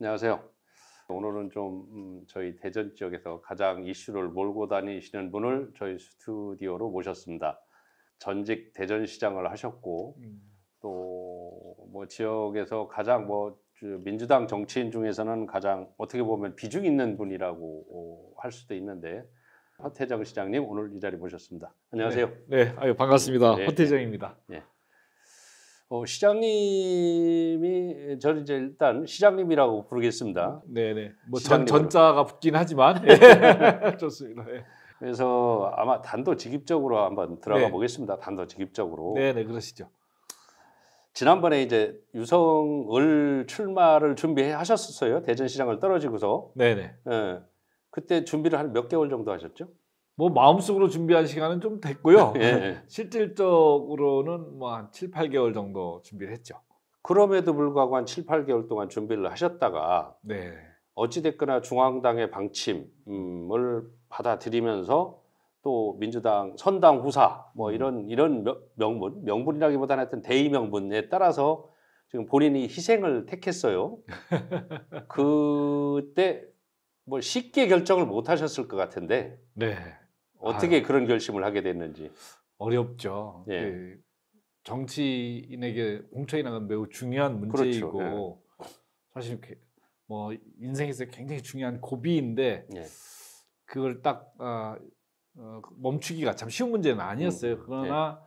안녕하세요. 오늘은 좀 음, 저희 대전 지역에서 가장 이슈를 몰고 다니시는 분을 저희 스튜디오로 모셨습니다. 전직 대전시장을 하셨고 음. 또뭐 지역에서 가장 뭐 민주당 정치인 중에서는 가장 어떻게 보면 비중 있는 분이라고 할 수도 있는데 허태정 시장님 오늘 이 자리 모셨습니다. 안녕하세요. 네, 네 아유 반갑습니다. 네. 허태정입니다. 네. 어, 시장님이 저는 이제 일단 시장님이라고 부르겠습니다. 네네. 뭐 전, 전자가 붙긴 하지만 예. 좋습니다. 예. 그래서 아마 단도직입적으로 한번 들어가 네. 보겠습니다. 단도직입적으로. 네네 그러시죠. 지난번에 이제 유성을 출마를 준비하셨었어요. 대전시장을 떨어지고서. 네네. 예. 그때 준비를 한 몇 개월 정도 하셨죠? 뭐 마음속으로 준비한 시간은 좀 됐고요. 예, 예. 실질적으로는 뭐한 7, 8개월 정도 준비를 했죠. 그럼에도 불구하고 한 7, 8개월 동안 준비를 하셨다가 네. 어찌됐거나 중앙당의 방침을 받아들이면서 또 민주당 선당 후사 뭐 음. 이런 이런 명분 명분이라기보다는 하여튼 대의 명분에 따라서 지금 본인이 희생을 택했어요. 그때 뭐 쉽게 결정을 못 하셨을 것 같은데. 네. 어떻게 아 그런 결심을 하게 됐는지 어렵죠. 예. 그 정치인에게 공천이라는 매우 중요한 문제이고 그렇죠. 예. 사실 뭐 인생에서 굉장히 중요한 고비인데 예. 그걸 딱 아, 어, 그 멈추기가 참 쉬운 문제는 아니었어요. 음, 음. 그러나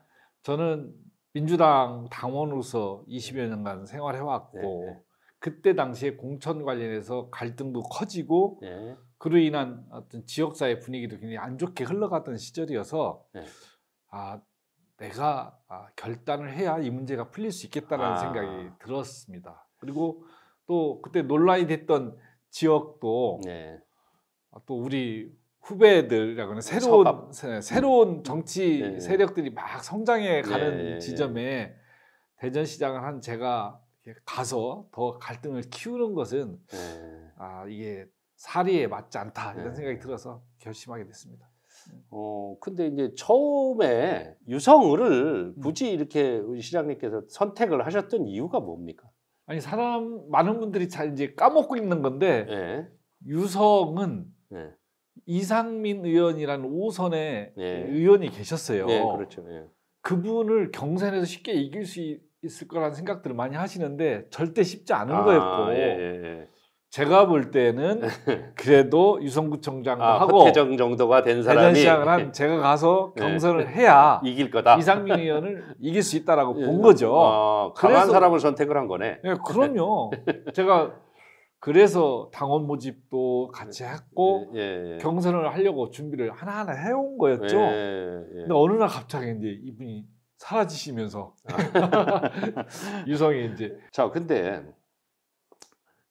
저는 민주당 당원으로서 20여 년간 생활해왔고 예, 예. 그때 당시에 공천 관련해서 갈등도 커지고 예. 그로 인한 어떤 지역사회 분위기도 굉장히 안 좋게 흘러갔던 시절이어서 네. 아 내가 아, 결단을 해야 이 문제가 풀릴 수 있겠다라는 아. 생각이 들었습니다. 그리고 또 그때 논란이 됐던 지역도 네. 아, 또 우리 후배들이라고는 하 네, 새로운 서갑. 새로운 음. 정치 네. 세력들이 막 성장해 네. 가는 지점에 대전시장을 한 제가 가서 더 갈등을 키우는 것은 네. 아 이게 사리에 맞지 않다 이런 네. 생각이 들어서 결심하게 됐습니다. 음. 어 근데 이제 처음에 유성을 음. 굳이 이렇게 시장님께서 선택을 하셨던 이유가 뭡니까? 아니 사람 많은 분들이 잘 이제 까먹고 있는 건데 네. 유성은 네. 이상민 의원이라는 5선의 네. 의원이 계셨어요. 네, 그렇죠. 네. 그분을 경선에서 쉽게 이길 수 있을 거라는 생각들을 많이 하시는데 절대 쉽지 않은 아, 거였고. 예, 예, 예. 제가 볼 때는 그래도 유성구총장도 아, 하고 태정 정도가 된 사람이 시작을 한 제가 가서 네. 경선을 네. 해야 이길 거다. 이상민 의원을 이길 수 있다라고 본 예. 거죠. 어, 강한 그래서, 사람을 선택을 한 거네. 네, 그럼요. 제가 그래서 당원 모집도 같이 했고 예, 예, 예. 경선을 하려고 준비를 하나하나 해온 거였죠. 예, 근데 어느 날 갑자기 이제 이분이 사라지시면서 아. 유성이 이제 자 근데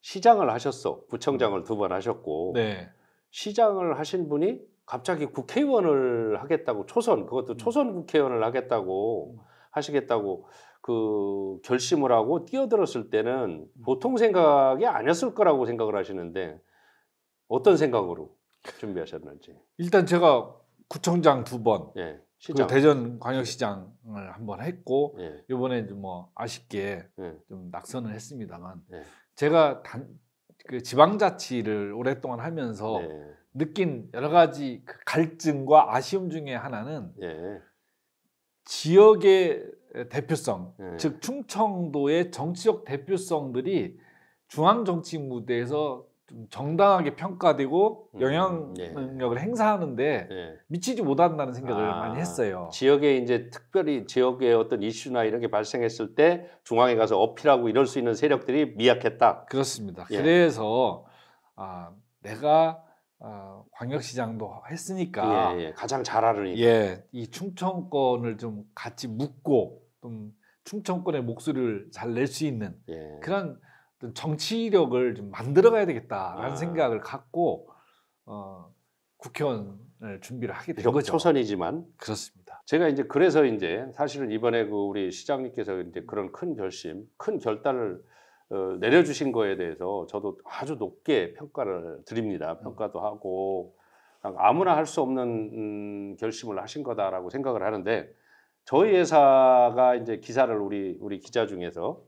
시장을 하셨어. 구청장을 두 번 하셨고 네. 시장을 하신 분이 갑자기 국회의원을 하겠다고 초선 그것도 음. 초선 국회의원을 하겠다고 음. 하시겠다고 그 결심을 하고 뛰어들었을 때는 음. 보통 생각이 아니었을 거라고 생각을 하시는데 어떤 생각으로 준비하셨는지 일단 제가 구청장 두번 예, 그 시장. 대전 광역시장을 한 번 했고 예. 이번에 뭐 아쉽게 예. 좀 낙선을 했습니다만 예. 제가 단, 그 지방자치를 오랫동안 하면서 네. 느낀 여러 가지 그 갈증과 아쉬움 중에 하나는 네. 지역의 대표성, 네. 즉 충청도의 정치적 대표성들이 중앙 정치 무대에서 좀 정당하게 평가되고 음, 영향력을 음, 행사하는데 예. 미치지 못한다는 생각을 아, 많이 했어요. 지역에 이제 특별히 지역의 어떤 이슈나 이런 게 발생했을 때 중앙에 가서 어필하고 이럴 수 있는 세력들이 미약했다. 그렇습니다. 예. 그래서 아, 내가 어, 광역시장도 했으니까 예, 예. 가장 잘 알으니까 예, 이 충청권을 좀 같이 묻고 좀 충청권의 목소리를 잘 낼 수 있는 예. 그런 정치력을 좀 만들어가야 되겠다라는 아. 생각을 갖고 어, 국회의원을 준비를 하게 된 거죠. 초선이지만 그렇습니다. 제가 이제 그래서 이제 사실은 이번에 그 우리 시장님께서 이제 그런 큰 결심, 큰 결단을 어, 내려주신 거에 대해서 저도 아주 높게 평가를 드립니다. 음. 평가도 하고 아무나 할 수 없는 음, 결심을 하신 거다라고 생각을 하는데 저희 음. 회사가 이제 기사를 우리 우리 기자 중에서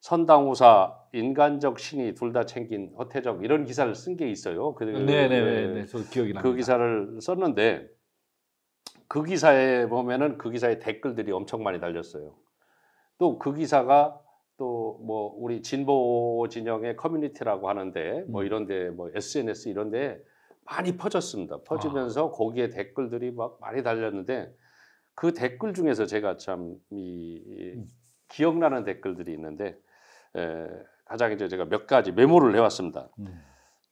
선당우사 인간적 신이 둘 다 챙긴 허태적 이런 기사를 쓴 게 있어요. 그, 네네네, 예, 네, 저 기억이 납그 기사를 썼는데 그 기사에 보면은 그 기사의 댓글들이 엄청 많이 달렸어요. 또 그 기사가 또 뭐 우리 진보 진영의 커뮤니티라고 하는데 뭐 음. 이런데 뭐 SNS 이런데 많이 퍼졌습니다. 퍼지면서 아. 거기에 댓글들이 막 많이 달렸는데 그 댓글 중에서 제가 참 이, 음. 기억나는 댓글들이 있는데 에, 가장 이제 제가 몇 가지 메모를 해왔습니다. 음.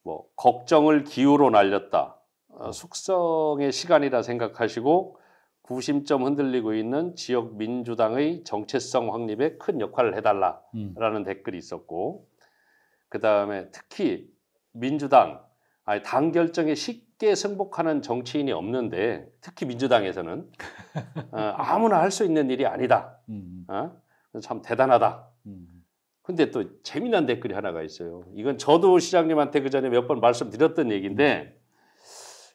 뭐 걱정을 기후로 날렸다. 어, 네. 숙성의 시간이라 생각하시고 구심점 흔들리고 있는 지역 민주당의 정체성 확립에 큰 역할을 해달라라는 음. 댓글이 있었고 그 다음에 특히 민주당 아니 당 결정에 쉽게 승복하는 정치인이 없는데 특히 민주당에서는 어, 아무나 할 수 있는 일이 아니다. 음. 어? 참 대단하다. 음. 근데 또 재미난 댓글이 하나가 있어요. 이건 저도 시장님한테 그 전에 몇 번 말씀드렸던 얘기인데 네.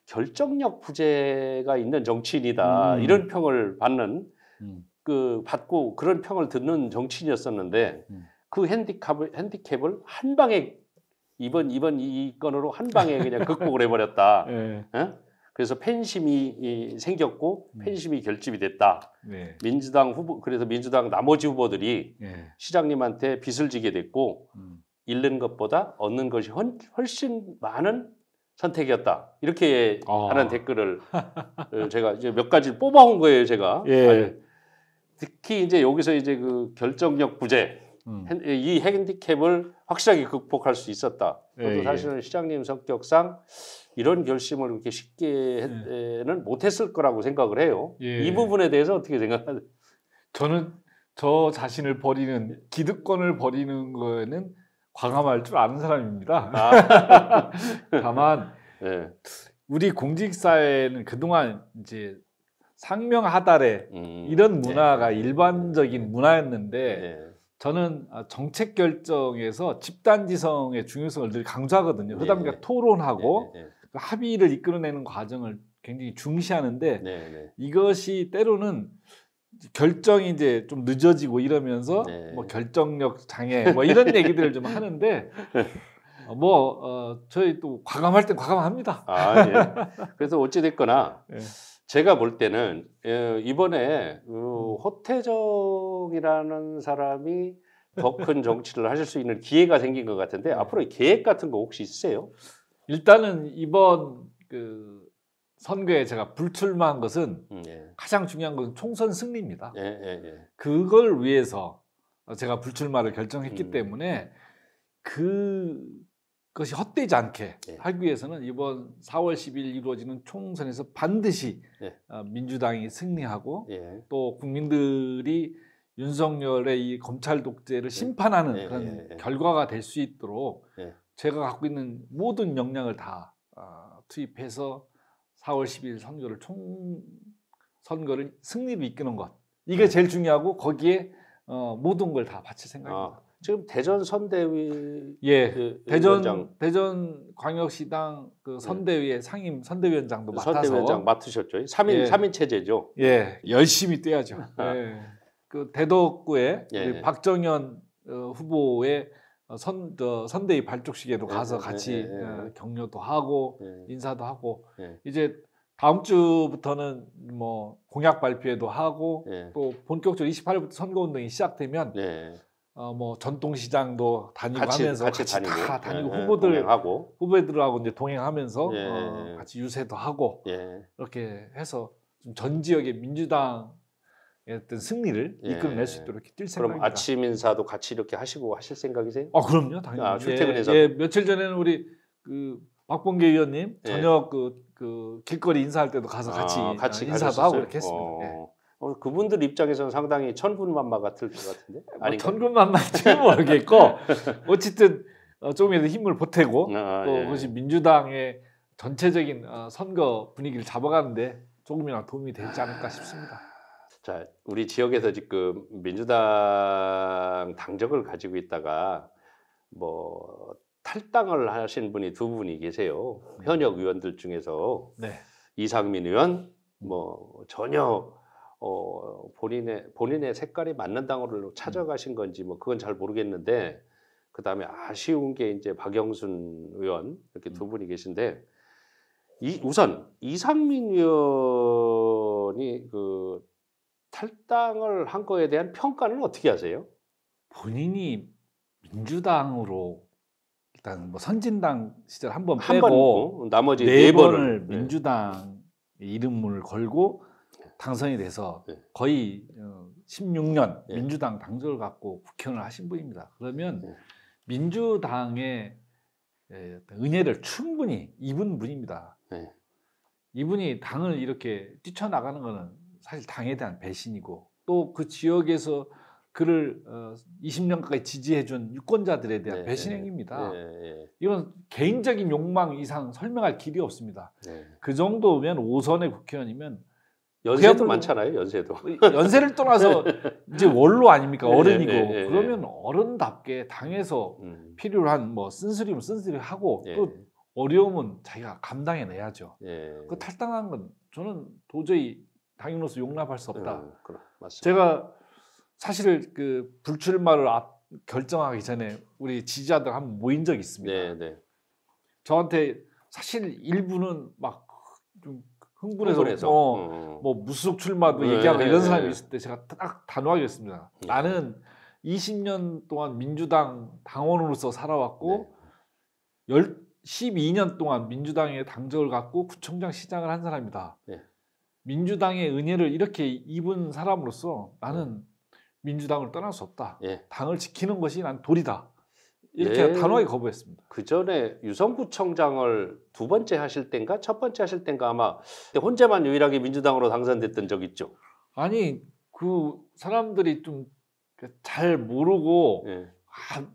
결정력 부재가 있는 정치인이다 음. 이런 평을 받는 음. 그 받고 그런 평을 듣는 정치인이었었는데 음. 그 핸디캡을 핸디캡을 한 방에 이번 이번 이 건으로 한 방에 그냥 극복을 해버렸다. 네. 어? 그래서 팬심이 생겼고 음. 팬심이 결집이 됐다. 네. 민주당 후보 그래서 민주당 나머지 후보들이 네. 시장님한테 빚을 지게 됐고 음. 잃는 것보다 얻는 것이 헌, 훨씬 많은 선택이었다. 이렇게 아. 하는 댓글을 어, 제가 이제 몇 가지 뽑아온 거예요, 제가. 예. 아, 예. 특히 이제 여기서 이제 그 결정력 부재 음. 이 핸디캡을 확실하게 극복할 수 있었다. 그것도 예, 예. 사실은 예. 시장님 성격상 이런 결심을 그렇게 쉽게는 예. 못했을 거라고 생각을 해요. 예. 이 부분에 대해서 어떻게 생각하세요? 저는 저 자신을 버리는 기득권을 버리는 거에는 과감할 줄 아는 사람입니다. 아. 다만 예. 우리 공직 사회는 그동안 이제 상명하달에 음, 이런 문화가 네. 일반적인 문화였는데 네. 저는 아, 정책 결정에서 집단지성의 중요성을 늘 강조하거든요. 그러다 보니까 예, 예. 토론하고 예, 그 합의를 이끌어내는 과정을 굉장히 중시하는데 네, 네. 이것이 때로는 결정이 이제 좀 늦어지고 이러면서 네. 뭐 결정력 장애 뭐 이런 얘기들을 좀 하는데 어, 뭐 어, 저희 또 과감할 땐 과감합니다. 아 예. 그래서 어찌 됐거나 예. 제가 볼 때는 예, 이번에 그 음. 호태정이라는 사람이 더 큰 정치를 하실 수 있는 기회가 생긴 것 같은데 네. 앞으로 계획 같은 거 혹시 있으세요? 일단은 이번 그 선거에 제가 불출마한 것은 음, 예. 가장 중요한 것은 총선 승리입니다. 예, 예, 예, 그걸 위해서 제가 불출마를 결정했기 음. 때문에 그 그것이 헛되지 않게 예. 하기 위해서는 이번 4월 10일 이루어지는 총선에서 반드시 예. 민주당이 승리하고 예. 또 국민들이 윤석열의 이 검찰 독재를 네. 심판하는 그런 결과가 될 수 있도록 제가 갖고 있는 모든 역량을 다 어, 투입해서 4월 10일 선거를 총 선거를 승리로 이끄는 것 이게 제일 중요하고 거기에 어, 모든 걸 다 바칠 생각입니다. 아. 지금 대전 선대위 예 그 대전 위원장. 대전 광역시당 그 네. 선대위의 상임 선대위원장도 그 맡아서 선대위원장 맡으셨죠. 3인 예. 3인 체제죠. 예. 열심히 뛰어야죠. 예. 그 대덕구에 예. 예. 박정현 어, 후보의 어, 선, 저, 선대위 발족식에도 예, 가서 예, 같이 어, 격려도 하고 인사도 하고 이제 다음 주부터는 뭐 공약 발표회도 하고 또 본격적으로 28일부터 선거운동이 시작되면 어, 뭐 전통시장도 다니고 같이, 하면서 같이, 같이 다니고, 다 다니고 예, 예 후보들 하고 후배들하고 이제 동행하면서 예, 어, 예, 예. 같이 유세도 하고 이렇게 해서 전 지역의 민주당 의 어떤 승리를 이끌어낼 수 있도록 이렇게 뛸 생각입니다. 그럼 아침 인사도 같이 이렇게 하시고 하실 생각이세요? 아 그럼요, 당연히. 아, 출퇴근해서. 예, 며칠 전에는 우리 그 박봉계 의원님 저녁 그, 그 길거리 인사할 때도 가서 같이, 아, 같이 인사도 가셨었어요? 하고 이렇게 했습니다. 어. 어, 그분들 입장에서는 상당히 천군만마 같을 것 같은데. 아니 뭐 천군만마인지 모르겠고 어쨌든 어, 조금이라도 힘을 보태고 아, 또 예. 그 민주당의 전체적인 어, 선거 분위기를 잡아가는데 조금이나 도움이 되지 않을까 싶습니다. 아, 자, 우리 지역에서 지금 민주당 당적을 가지고 있다가 뭐 탈당을 하신 분이 두 분이 계세요. 현역 의원들 중에서 네. 이상민 의원, 뭐 전혀 어, 본인의 본인의 색깔이 맞는 당으로 음. 찾아가신 건지 뭐 그건 잘 모르겠는데 그 다음에 아쉬운 게 이제 박영순 의원 이렇게 두 음. 분이 계신데 이 우선 이상민 의원이 그 탈당을 한 거에 대한 평가는 어떻게 하세요? 본인이 민주당으로 일단 뭐 선진당 시절 한번 빼고 한 번, 나머지 네, 네 번을 네. 민주당 이름을 걸고 당선이 돼서 네. 거의 16년 어, 네. 민주당 당적을 갖고 국회의원을 하신 분입니다. 그러면 네. 민주당의 예, 은혜를 충분히 입은 분입니다. 네. 이분이 당을 이렇게 뛰쳐나가는 것은 사실 당에 대한 배신이고 또 그 지역에서 그를 20년 어, 가까이 지지해준 유권자들에 대한 네, 배신 네. 행위입니다. 예, 예. 이건 개인적인 욕망 이상 설명할 길이 없습니다. 그 정도면 5선의 국회의원이면 연세도 많잖아요, 연세도. 연세를 떠나서 네. 이제 원로 아닙니까? 네, 어른이고. 네, 네, 네, 그러면 어른답게 당해서 음. 필요한 뭐 쓴소리면 쓴소리 하고 네. 또 어려움은 자기가 감당해내야죠. 그 탈당한 건 저는 도저히 당연으로서 용납할 수 없다. 음, 그럼, 제가 사실 그 불출마를 앞, 결정하기 전에 우리 지지자들 한 번 모인 적이 있습니다. 저한테 사실 일부는 막좀 흥분해서, 흥분해서. 어, 뭐, 음, 음. 뭐 무속 출마도 네, 얘기하고 이런 네, 사람이 네. 있을 때 제가 딱 단호하게 했습니다. 네. 나는 20년 동안 민주당 당원으로서 살아왔고 네. 12년 동안 민주당의 당적을 갖고 구청장 시장을 한 사람이다. 네. 민주당의 은혜를 이렇게 입은 사람으로서 나는 민주당을 떠날 수 없다. 예. 당을 지키는 것이 난 도리다. 이렇게 네. 단호하게 거부했습니다. 그 전에 유성구청장을 두 번째 하실 땐가 첫 번째 하실 땐가 아마 혼자만 유일하게 민주당으로 당선됐던 적 있죠. 아니 그 사람들이 좀 잘 모르고 네. 아,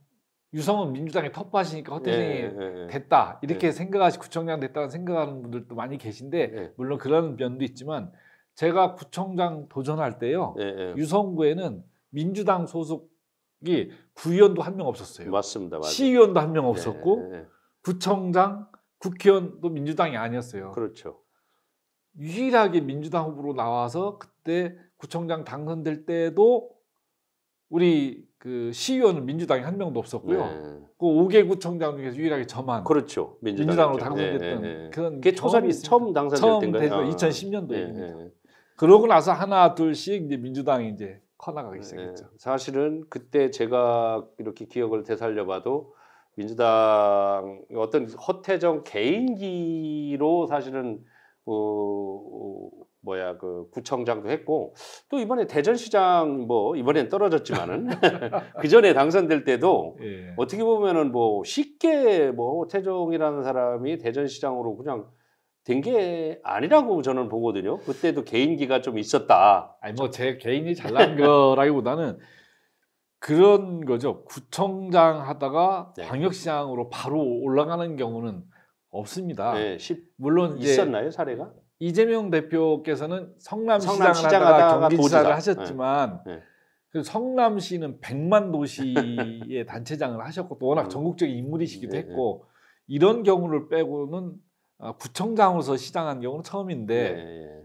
유성은 민주당의 텃밭이니까 허태생이 예, 됐다 이렇게 생각하시 구청장 됐다는 생각하는 분들도 많이 계신데 물론 그런 면도 있지만 제가 구청장 도전할 때요 유성구에는 민주당 소속 이 구의원도 한 명 없었어요. 맞습니다. 맞아요. 시의원도 한명 네, 없었고 네, 네. 구청장, 국회의원도 민주당이 아니었어요. 그렇죠. 유일하게 민주당 후보로 나와서 그때 구청장 당선될 때도 우리 그 시의원은 민주당이 한 명도 없었고요. 네. 그 5개 구청장 중에서 유일하게 저만 그렇죠. 민주당 으로 네, 당선됐던 네, 그런 게 초선이 처음 당선될 때인가요? 처음 2010년도입니다. 아, 그러고 나서 하나 둘씩 이제 민주당이 이제 커나가기 시작했죠. 네. 네. 사실은 그때 제가 이렇게 기억을 되살려봐도 민주당 어떤 허태정 개인기로 사실은 어, 어, 뭐야 그 구청장도 했고 또 이번에 대전시장 뭐 이번엔 떨어졌지만은 그 전에 당선될 때도 예. 어떻게 보면은 뭐 쉽게 뭐 태종이라는 사람이 대전시장으로 그냥 된게 아니라고 저는 보거든요. 그때도 개인기가 좀 있었다. 아니 뭐 제 개인이 잘난 거라기보다는 그런 거죠. 구청장 하다가 네. 광역시장으로 바로 올라가는 경우는 없습니다. 네, 물론 있었나요 사례가? 이재명 대표께서는 성남시장을 하다가 경기지사를 네. 하셨지만 네. 네. 성남시는 백만 도시의 단체장을 하셨고 또 워낙 음. 전국적인 인물이시기도 네, 네. 했고 이런 경우를 빼고는 아, 구청장으로서 시장한 경우는 처음인데 네.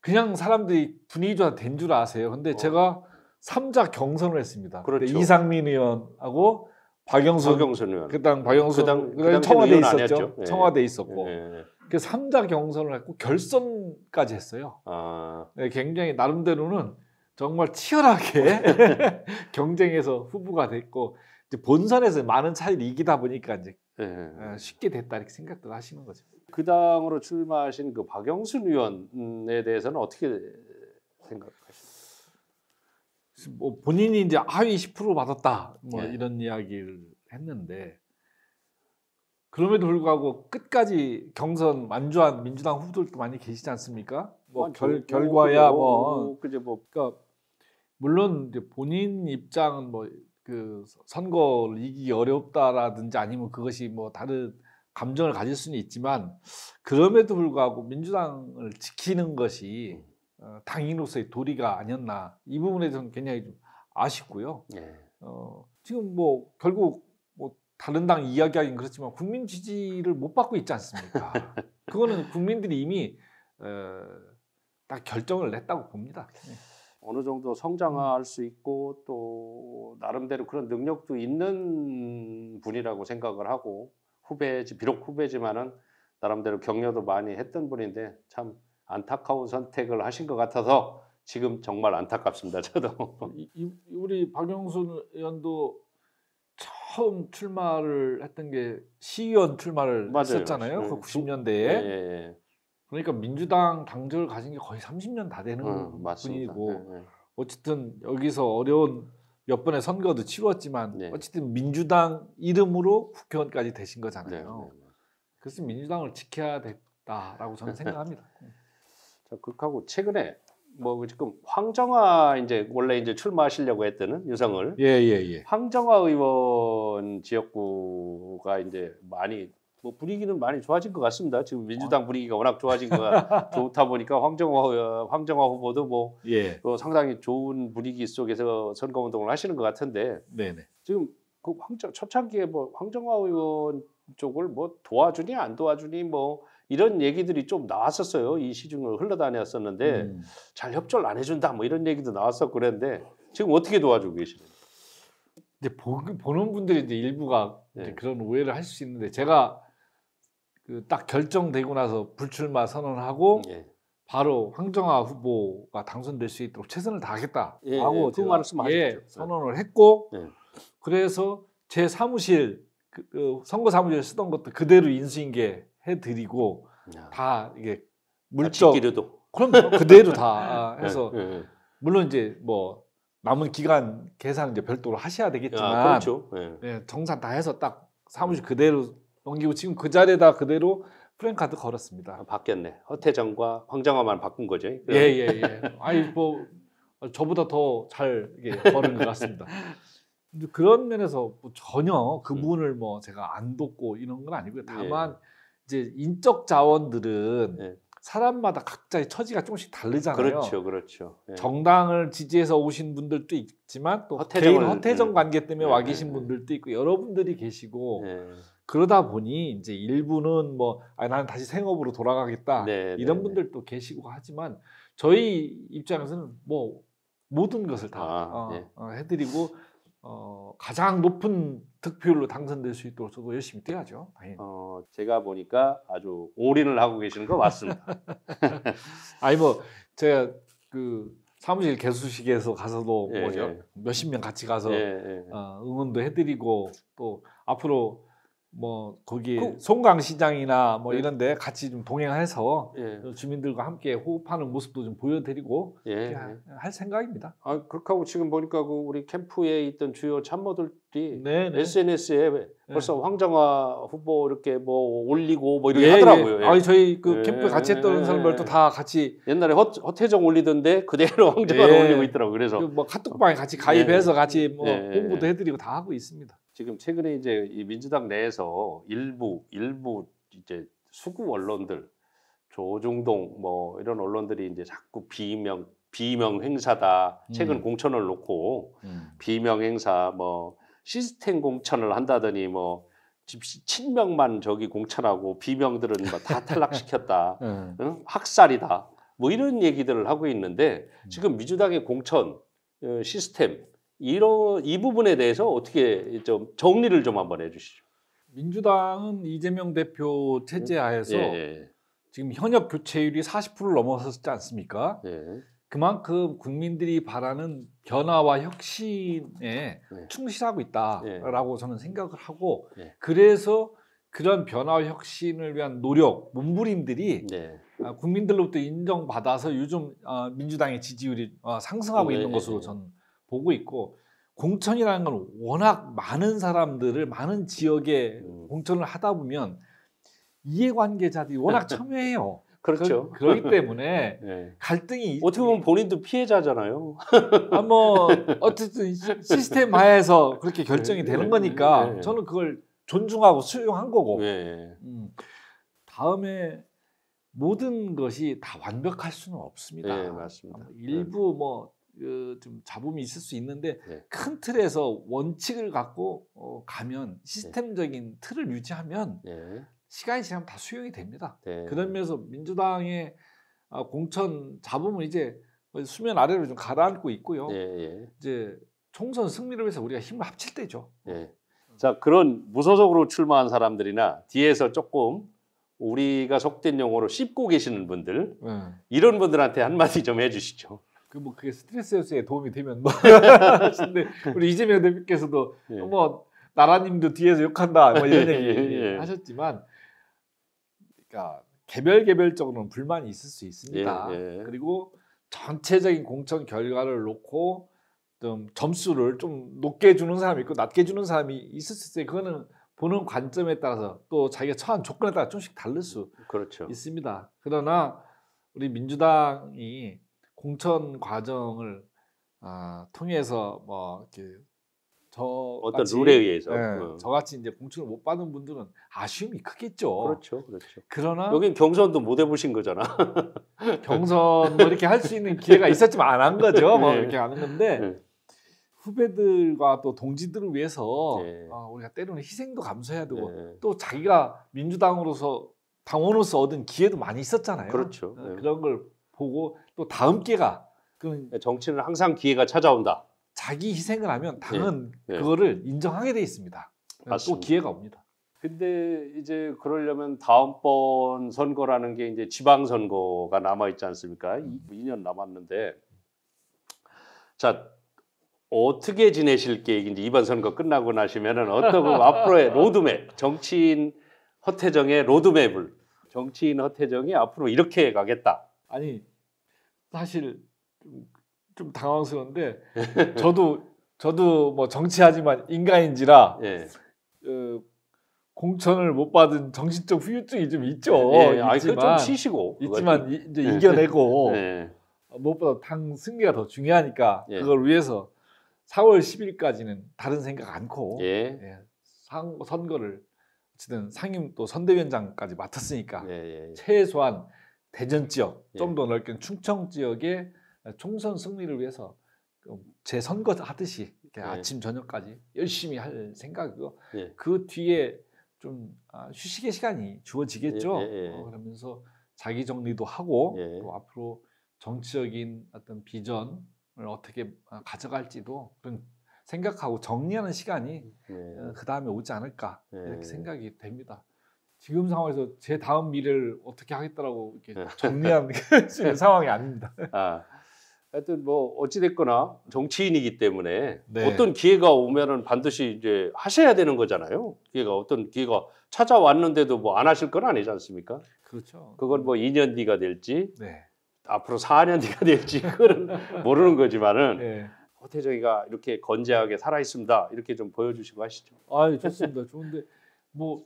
그냥 사람들이 분위기 조사 된줄 아세요. 근데 어. 제가 3자 경선을 했습니다. 그렇죠. 이상민 의원하고 박영수 박영선 의원. 그당 박영수 그당, 예. 그 청와대 있었죠. 네. 청와대 있었고. 네. 그 3자 경선을 했고 결선까지 했어요. 아. 네, 굉장히 나름대로는 정말 치열하게 경쟁에서 후보가 됐고 이제 본선에서 많은 차이를 이기다 보니까 이제 네. 쉽게 됐다 이렇게 생각들 하시는 거죠. 그 당으로 출마하신 그 박영순 의원에 대해서는 어떻게 생각하십니까? 뭐 본인이 이제 하위 10% 받았다 뭐 네. 이런 이야기를 했는데 그럼에도 불구하고 끝까지 경선 만주한 민주당 후보들도 많이 계시지 않습니까? 뭐 결, 뭐 결과야 뭐, 뭐 그제 뭐 그러니까 물론 이제 본인 입장은 뭐그 선거를 이기기 어렵다라든지 아니면 그것이 뭐 다른 감정을 가질 수는 있지만 그럼에도 불구하고 민주당을 지키는 것이 음. 어, 당인으로서의 도리가 아니었나 이 부분에 대해서는 굉장히 좀 아쉽고요. 예. 어, 지금 뭐 결국 뭐 다른 당 이야기하긴 그렇지만 국민 지지를 못 받고 있지 않습니까? 그거는 국민들이 이미 어, 딱 결정을 냈다고 봅니다. 예. 어느 정도 성장할 수 있고 또 나름대로 그런 능력도 있는 분이라고 생각을 하고 후배지 비록 후배지만은 나름대로 격려도 많이 했던 분인데 참 안타까운 선택을 하신 것 같아서 지금 정말 안타깝습니다. 저도 이, 우리 박영순 의원도 처음 출마를 했던 게 시의원 출마를 맞아요. 했었잖아요. 그 90년대에 예, 예. 예. 그러니까 민주당 당적을 가진 게 거의 30년 다 되는 음, 분이고 네, 네. 어쨌든 여기서 어려운 몇 번의 선거도 치렀지만 네. 어쨌든 민주당 이름으로 국회의원까지 되신 거잖아요. 네, 네, 네. 그래서 민주당을 지켜야 됐다라고 저는 생각합니다. 자, 극하고 최근에 뭐 지금 황정화 이제 원래 이제 출마하시려고 했던 유성을 예, 예, 예. 황정화 의원 지역구가 이제 많이 뭐 분위기는 많이 좋아진 것 같습니다. 지금 아. 민주당 분위기가 워낙 좋아진 거 좋다 보니까 황정화 어, 황정화 후보도 뭐 예. 어, 상당히 좋은 분위기 속에서 선거 운동을 하시는 것 같은데 네네. 지금 그 황정 초창기에 뭐 황정화 의원 쪽을 뭐 도와주니 안 도와주니 뭐 이런 얘기들이 좀 나왔었어요. 이 시중을 흘러다녔었는데 음. 잘 협조를 안 해준다 뭐 이런 얘기도 나왔었고 그랬는데 지금 어떻게 도와주고 계시는요 이제 보, 는 분들이 이제 일부가 네. 이제 그런 오해를 할 수 있는데 제가 그딱 결정되고 나서 불출마 선언하고 예. 바로 황정아 후보가 당선될 수 있도록 최선을 다하겠다 라고 예, 예, 그 말씀 예, 예, 선언을 했고 예. 그래서 제 사무실 그, 그 선거 사무실 쓰던 것도 그대로 인수인계 해드리고 야. 다 이게 물적 그럼 그대로 다 해서 물론 이제 뭐 남은 기간 계산 이제 별도로 하셔야 되겠지만 아, 그렇죠. 정산 다 해서 딱 사무실 그대로 넘기고 지금 그 자리에다 그대로 프랭 카드 걸었습니다. 아, 바뀌었네. 허태정과 황정화만 바꾼 거죠. 예예예. 예, 예, 아니 뭐 저보다 더 잘 걸은 것 같습니다. 근데 그런 면에서 뭐 전혀 그 음. 부분을 음. 뭐 제가 안 돕고 이런 건 아니고요. 예. 다만 예. 이제 인적 자원들은 예. 사람마다 각자의 처지가 조금씩 다르잖아요. 그렇죠, 그렇죠. 예. 정당을 지지해서 오신 분들도 있지만 또 허태정을, 개인 허태정 음. 관계 때문에 예, 와 계신 분들도 있고 여러분들이 계시고 그러다 보니 이제 일부는 뭐 아, 나는 다시 생업으로 돌아가겠다 네, 네 이런 네, 분들도 네. 계시고 하지만 저희 입장에서는 뭐 모든 것을 다 아, 어, 예. 어, 해드리고 어, 가장 높은 득표율로 당선될 수 있도록 저도 열심히 뛰어야죠. 어, 제가 보니까 아주 올인을 하고 계시는 것같습니다 아니 뭐 제가 그 사무실 개수식에서 가서도 예, 뭐 예. 몇십 명 같이 가서 예, 예. 어, 응원도 해드리고 또 앞으로 뭐 거기 그, 송강시장이나 뭐 예. 이런데 같이 좀 동행해서 예. 그 주민들과 함께 호흡하는 모습도 좀 보여드리고 예. 예. 할 생각입니다. 아 그렇게 하고 지금 보니까 그 우리 캠프에 있던 주요 참모들이 네네. SNS에 예. 벌써 황정화 후보 이렇게 뭐 올리고 뭐 이렇게 예, 하더라고요. 아니 저희 그 캠프 같이 했던 사람들도 다 같이 옛날에 허, 태정 올리던데 그대로 황정화를 올리고 있더라고. 그래서 그 뭐 카톡방에 같이 가입해서 같이 뭐공부도 해드리고 다 하고 있습니다. 지금 최근에 이제 이 민주당 내에서 일부 일부 이제 수구 언론들 조중동 뭐 이런 언론들이 이제 자꾸 비명 비명 행사다 최근 음. 공천을 놓고 음. 비명 행사 뭐 시스템 공천을 한다더니 뭐 친명만 저기 공천하고 비명들은 뭐 다 탈락시켰다 음. 응? 학살이다 뭐 이런 얘기들을 하고 있는데 음. 지금 민주당의 공천 어, 시스템 이런 이 부분에 대해서 어떻게 좀 정리를 좀 한번 해주시죠. 민주당은 이재명 대표 체제하에서 예. 예. 지금 현역 교체율이 40%를 넘어섰지 않습니까? 예. 그만큼 국민들이 바라는 변화와 혁신에 네. 충실하고 있다라고 예. 저는 생각을 하고 예. 그래서 그런 변화와 혁신을 위한 노력, 몸부림들이 네. 아, 국민들로부터 인정받아서 요즘 아, 민주당의 지지율이 아, 상승하고 네, 있는 네, 것으로 네. 저는 보고 있고 공천이라는 건 워낙 많은 사람들을 많은 지역에 음. 공천을 하다 보면 이해관계자들이 워낙 참여해요. 그렇죠. 그, 그렇기 때문에 네. 갈등이 어떻게 보면 본인도 피해자잖아요. 아, 뭐 어쨌든 시스템 하에서 그렇게 네, 결정이 네, 되는 네, 거니까 네. 저는 그걸 존중하고 수용한 거고. 네. 음, 다음에 모든 것이 다 완벽할 수는 없습니다. 네, 맞습니다. 일부 뭐 그좀 잡음이 있을 수 있는데 네. 큰 틀에서 원칙을 갖고 어, 가면 네. 시스템적인 틀을 유지하면 네. 시간이 지나면 다 수용이 됩니다. 네. 그러면서 민주당의 아, 공천 잡음은 이제 뭐 수면 아래로 좀 가라앉고 있고요. 예. 이제 총선 승리를 위해서 우리가 힘을 합칠 때죠. 자 그런 무소속으로 출마한 사람들이나 뒤에서 조금 우리가 속된 용어로 씹고 계시는 분들 네. 이런 분들한테 한마디 좀 해주시죠. 그뭐 그게 스트레스 해소에 도움이 되면 뭐 하시는데 우리 이재명 대표께서도 예. 뭐 나라님도 뒤에서 욕한다 뭐 이런 예, 얘기 예, 예. 하셨지만 그러니까 개별 개별적으로는 불만이 있을 수 있습니다. 예, 예. 그리고 전체적인 공천 결과를 놓고 좀 점수를 좀 높게 주는 사람이 있고 낮게 주는 사람이 있을 수 있어요. 그거는 보는 관점에 따라서 또 자기가 처한 조건에 따라 조금씩 다를 수 그렇죠. 있습니다. 그러나 우리 민주당이 공천 과정을 아, 통해서 뭐 이렇게 저 어떤 룰에 의해서 네, 음. 저같이 이제 공천을 못 받은 분들은 아쉬움이 크겠죠. 그렇죠, 그렇죠. 그러나 여긴 경선도 못 해보신 거잖아. 경선 뭐 이렇게 할 수 있는 기회가 있었지만 안 한 거죠. 뭐 네. 이렇게 하는 건데 네. 후배들과 또 동지들을 위해서 네. 아, 우리가 때로는 희생도 감수해야 되고 네. 또 자기가 민주당으로서 당원으로서 얻은 기회도 많이 있었잖아요. 그렇죠. 어, 네. 그런 걸 보고 또 다음 기회가 그 음. 정치는 항상 기회가 찾아온다. 자기 희생을 하면 당은 예, 예. 그거를 인정하게 돼 있습니다. 맞습니다. 또 기회가 옵니다. 근데 이제 그러려면 다음번 선거라는 게 이제 지방 선거가 남아 있지 않습니까? 음. 2년 남았는데 자 어떻게 지내실 계획인지 이번 선거 끝나고 나시면은 어떻게 앞으로의 로드맵 정치인 허태정의 로드맵을 정치인 허태정이 앞으로 이렇게 가겠다. 아니 사실 좀, 좀 당황스러운데 저도 저도 뭐 정치하지만 인간인지라 예. 어, 공천을 못 받은 정신적 후유증이 좀 있죠. 예, 아, 있지만 치시고 있지만 이, 이제 예. 이겨내고 예. 무엇보다 당 승리가 더 중요하니까 예. 그걸 위해서 4월 10일까지는 다른 생각 않고 예. 상, 선거를 어쨌든 상임 또 선대위원장까지 맡았으니까 최소한 대전 지역, 예. 좀더 넓게는 충청 지역의 총선 승리를 위해서 재선거 하듯이 이렇게 예. 아침 저녁까지 열심히 할 생각이고 예. 그 뒤에 좀 아, 휴식의 시간이 주어지겠죠. 예, 예, 예. 어, 그러면서 자기 정리도 하고 또 앞으로 정치적인 어떤 비전을 어떻게 아, 가져갈지도 그런 생각하고 정리하는 시간이 어, 그 다음에 오지 않을까 이렇게 생각이 됩니다. 지금 상황에서 제 다음 미래를 어떻게 하겠다라고 이렇게 네. 정리하는 네. 상황이 아닙니다. 아, 하여튼 뭐 어찌 됐거나 정치인이기 때문에 네. 어떤 기회가 오면은 반드시 이제 하셔야 되는 거잖아요. 기회가 어떤 기회가 찾아왔는데도 뭐 안 하실 건 아니지 않습니까? 그렇죠. 그건 뭐 2년 뒤가 될지 네. 앞으로 4년 뒤가 될지 그거 모르는 거지만은 네. 호태정이가 이렇게 건재하게 살아 있습니다. 이렇게 좀 보여주시고 하시죠. 아 좋습니다. 좋은데 뭐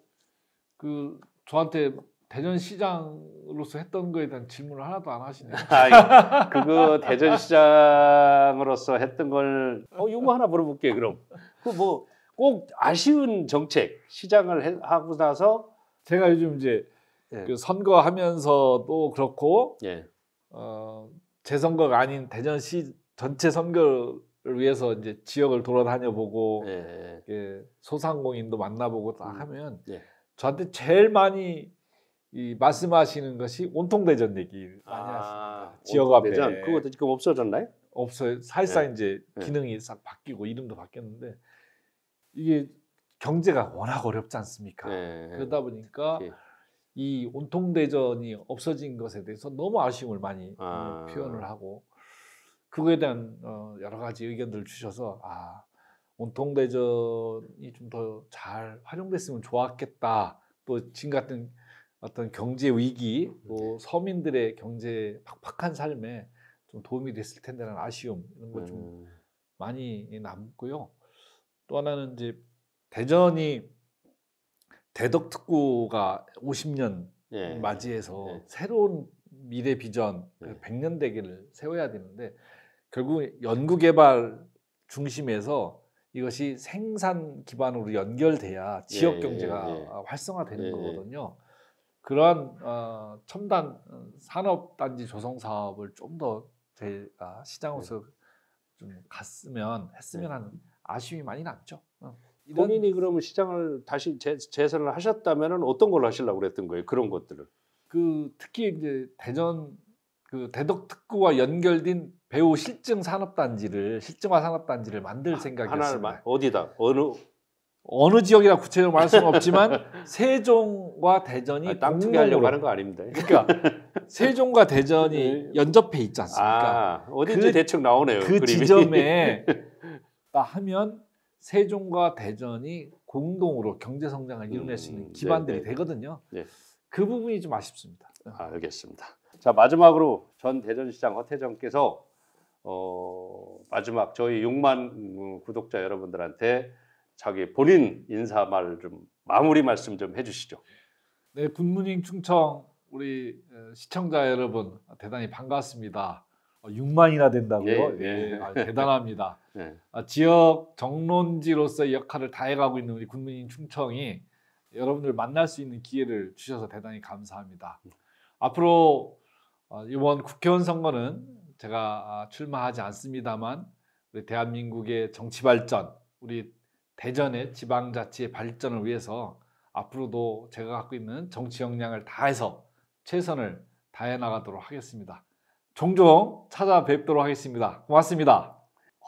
그 저한테 대전시장으로서 했던 거에 대한 질문을 하나도 안 하시네요. 아, 그거 대전시장으로서 했던 걸 어, 이거 하나 물어볼게 요 그럼. 그 뭐 꼭 아쉬운 정책 시장을 해, 하고 나서 제가 요즘 이제 예. 그 선거하면서도 그렇고 예. 어, 재선거가 아닌 대전시 전체 선거를 위해서 이제 지역을 돌아다녀 보고 예. 예. 소상공인도 만나보고 딱 음. 하면. 예. 저한테 제일 많이 이 말씀하시는 것이 온통대전 얘기 많이 아, 하십니다. 아, 지역 앞에 그것도 지금 없어졌나요? 없어요. 사실상 네. 이제 네. 기능이 싹 바뀌고 이름도 바뀌었는데 이게 경제가 워낙 어렵지 않습니까? 네. 그러다 보니까 네. 이 온통대전이 없어진 것에 대해서 너무 아쉬움을 많이 아. 어, 표현을 하고 그거에 대한 어, 여러 가지 의견들을 주셔서 아 온통대전이 좀 더 잘 활용됐으면 좋았겠다. 또 지금 같은 어떤 경제 위기, 또 네. 서민들의 경제 팍팍한 삶에 좀 도움이 됐을 텐데라는 아쉬움 이런 거좀 음. 많이 남고요. 또 하나는 이제 대전이 대덕특구가 50년 예. 맞이해서 예. 새로운 미래 비전 예. 그 100년 대기를 세워야 되는데 결국 연구개발 중심에서 이것이 생산 기반으로 연결돼야 지역 예, 경제가 예, 예, 아, 활성화되는 예, 예. 거거든요. 그러한 어, 첨단 어, 산업 단지 조성 사업을 좀 더 시장으로서 네. 좀 갔으면 했으면 네. 하는 아쉬움이 많이 남죠. 어. 본인이 그러면 시장을 다시 재, 재선을 하셨다면 어떤 걸 하시려고 그랬던 거예요? 그런 것들을. 그 특히 이제 대전 그 대덕 특구와 연결된 배우 실증 산업단지를 실증화 산업단지를 만들 아, 생각이었습니다. 어디다 어느 어느 지역이라 구체적으로 말할 수는 없지만 세종과 대전이 땅 투기하려고 하는 거 아닙니다. 그러니까 세종과 대전이 네. 연접해 있지 않습니까? 아, 어딘지 그, 대충 나오네요. 그 그림이. 지점에 하면 세종과 대전이 공동으로 경제 성장을 이뤄낼 수 있는 음, 네, 기반들이 네, 네. 되거든요. 네. 그 부분이 좀 아쉽습니다. 아, 알겠습니다. 자 마지막으로 전 대전시장 허태정께서 어, 마지막 저희 6만 음, 구독자 여러분들한테 자기 본인 인사 말좀 마무리 말씀 좀 해주시죠. 네, 군문인 충청 우리 시청자 여러분 대단히 반갑습니다. 6만이나 어, 된다고요? 예, 예. 예 아, 대단합니다. 예. 지역 정론지로서의 역할을 다해가고 있는 우리 군문인 충청이 여러분들 만날 수 있는 기회를 주셔서 대단히 감사합니다. 앞으로 어, 이번 국회의원 선거는 제가 아, 출마하지 않습니다만 우리 대한민국의 정치 발전, 우리 대전의 지방자치의 발전을 위해서 앞으로도 제가 갖고 있는 정치 역량을 다해서 최선을 다해 나가도록 하겠습니다. 종종 찾아뵙도록 하겠습니다. 고맙습니다.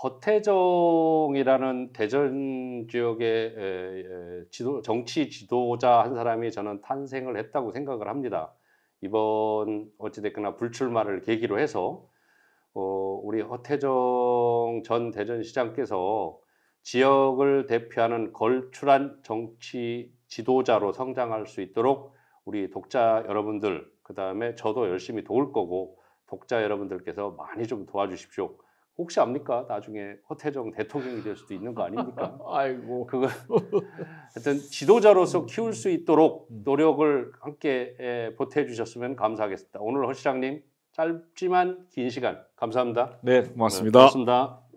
허태정이라는 대전 지역의 지도, 정치 지도자 한 사람이 저는 탄생을 했다고 생각을 합니다. 이번 어찌됐거나 불출마를 계기로 해서 어, 우리 허태정 전 대전시장께서 지역을 대표하는 걸출한 정치 지도자로 성장할 수 있도록 우리 독자 여러분들 그 다음에 저도 열심히 도울 거고 독자 여러분들께서 많이 좀 도와주십시오. 혹시 압니까? 나중에 허태정 대통령이 될 수도 있는 거 아닙니까? 아이고. 그거 하여튼 지도자로서 음. 키울 수 있도록 음. 노력을 함께 보태 주셨으면 감사하겠습니다. 오늘 허 시장님 짧지만 긴 시간 감사합니다. 네, 고맙습니다. 네, 고맙습니다.